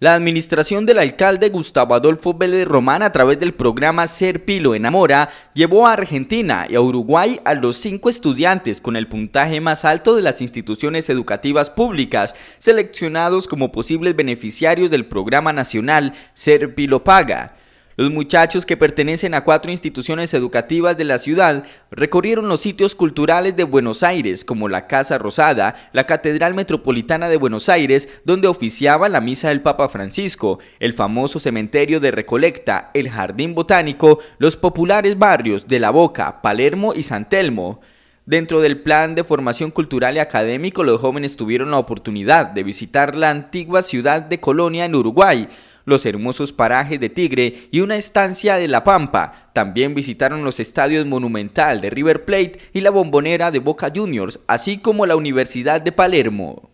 La administración del alcalde Gustavo Adolfo Vélez Román a través del programa Ser Pilo Enamora llevó a Argentina y a Uruguay a los cinco estudiantes con el puntaje más alto de las instituciones educativas públicas, seleccionados como posibles beneficiarios del programa nacional Ser Pilo Paga. Los muchachos que pertenecen a cuatro instituciones educativas de la ciudad recorrieron los sitios culturales de Buenos Aires, como la Casa Rosada, la Catedral Metropolitana de Buenos Aires, donde oficiaba la misa del Papa Francisco, el famoso cementerio de Recolecta, el Jardín Botánico, los populares barrios de La Boca, Palermo y San Telmo. Dentro del plan de formación cultural y académico, los jóvenes tuvieron la oportunidad de visitar la antigua ciudad de Colonia en Uruguay, los hermosos parajes de Tigre y una estancia de La Pampa. También visitaron los estadios Monumental de River Plate y la Bombonera de Boca Juniors, así como la Universidad de Palermo.